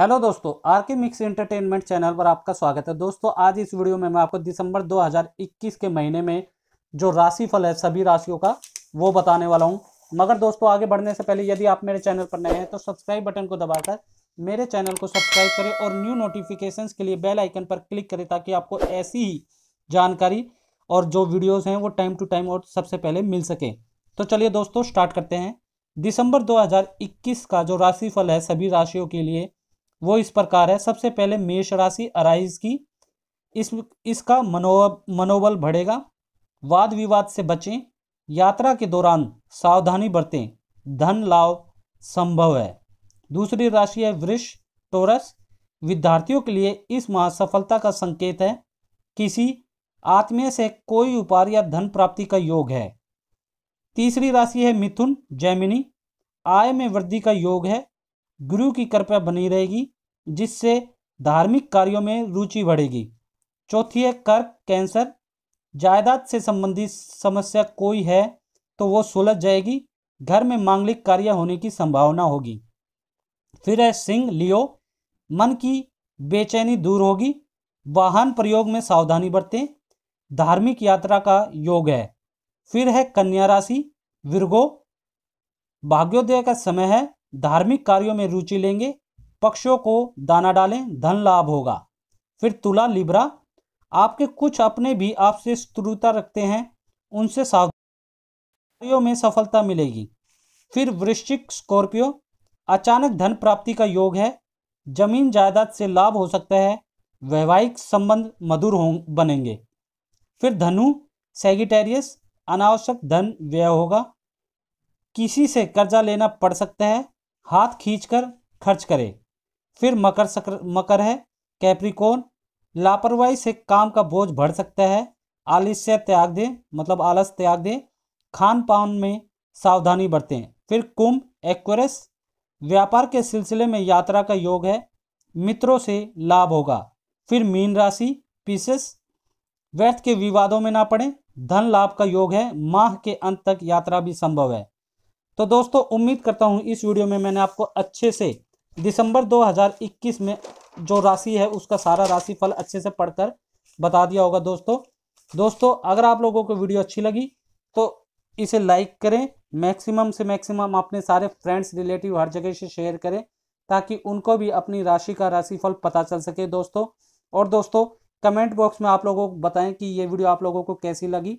hello दोस्तों are के mix entertainment channel पर आपका स्वागत है दोस्तों आज इस वीडियो में मैं आपको दिसंबर 2021 के महीने में जो राशिफल है सभी राशियों का वो बताने वाला हूं मगर दोस्तों आगे बढ़ने से पहले यदि आप मेरे चैनल पर नए हैं तो सब्सक्राइब बटन को दबाकर मेरे चैनल को सब्सक्राइब करें और न्यू नोटिफिकेशन के लिए बेल आइकन पर क्लिक करें ताकि आपको ऐसी ही जानकारी और जो वीडियोज़ हैं वो टाइम टू टाइम और सबसे पहले मिल सके तो चलिए दोस्तों स्टार्ट करते हैं दिसंबर 2021 का जो राशिफल है सभी राशियों के लिए वो इस प्रकार है सबसे पहले मेष राशि अराइज की इस इसका मनोब मनोबल बढ़ेगा वाद विवाद से बचें यात्रा के दौरान सावधानी बरतें धन लाभ संभव है दूसरी राशि है वृक्ष टोरस विद्यार्थियों के लिए इस माह सफलता का संकेत है किसी आत्मीय से कोई उपहार या धन प्राप्ति का योग है तीसरी राशि है मिथुन जैमिनी आय में वृद्धि का योग है गुरु की कृपा बनी रहेगी जिससे धार्मिक कार्यों में रुचि बढ़ेगी चौथी है कर्क कैंसर जायदाद से संबंधित समस्या कोई है तो वो सुलझ जाएगी घर में मांगलिक कार्य होने की संभावना होगी फिर है सिंह लियो मन की बेचैनी दूर होगी वाहन प्रयोग में सावधानी बरतें धार्मिक यात्रा का योग है फिर है कन्या राशि विरगो भाग्योदय का समय है धार्मिक कार्यों में रुचि लेंगे पक्षों को दाना डालें धन लाभ होगा फिर तुला लिब्रा आपके कुछ अपने भी आपसे शत्रुता रखते हैं उनसे सावधान कार्यों में सफलता मिलेगी फिर वृश्चिक स्कॉर्पियो अचानक धन प्राप्ति का योग है जमीन जायदाद से लाभ हो सकता है वैवाहिक संबंध मधुर हो बनेंगे फिर धनु सेगिटेरियस अनावश्यक धन व्यय होगा किसी से कर्जा लेना पड़ सकता है हाथ खींचकर खर्च करें फिर मकर सक्र मकर है कैप्रिकोन लापरवाही से काम का बोझ बढ़ सकता है आलस्य त्याग दें मतलब आलस त्याग दें खान पान में सावधानी बरतें फिर कुंभ एक्वेरस व्यापार के सिलसिले में यात्रा का योग है मित्रों से लाभ होगा फिर मीन राशि पीसेस व्यर्थ के विवादों में ना पड़ें धन लाभ का योग है माह के अंत तक यात्रा भी संभव है तो दोस्तों उम्मीद करता हूँ इस वीडियो में मैंने आपको अच्छे से दिसंबर 2021 में जो राशि है उसका सारा राशि फल अच्छे से पढ़कर बता दिया होगा दोस्तों दोस्तों अगर आप लोगों को वीडियो अच्छी लगी तो इसे लाइक करें मैक्सिमम से मैक्सिमम अपने सारे फ्रेंड्स रिलेटिव हर जगह से शेयर करें ताकि उनको भी अपनी राशि का राशिफल पता चल सके दोस्तों और दोस्तों कमेंट बॉक्स में आप लोगों को बताएं कि ये वीडियो आप लोगों को कैसी लगी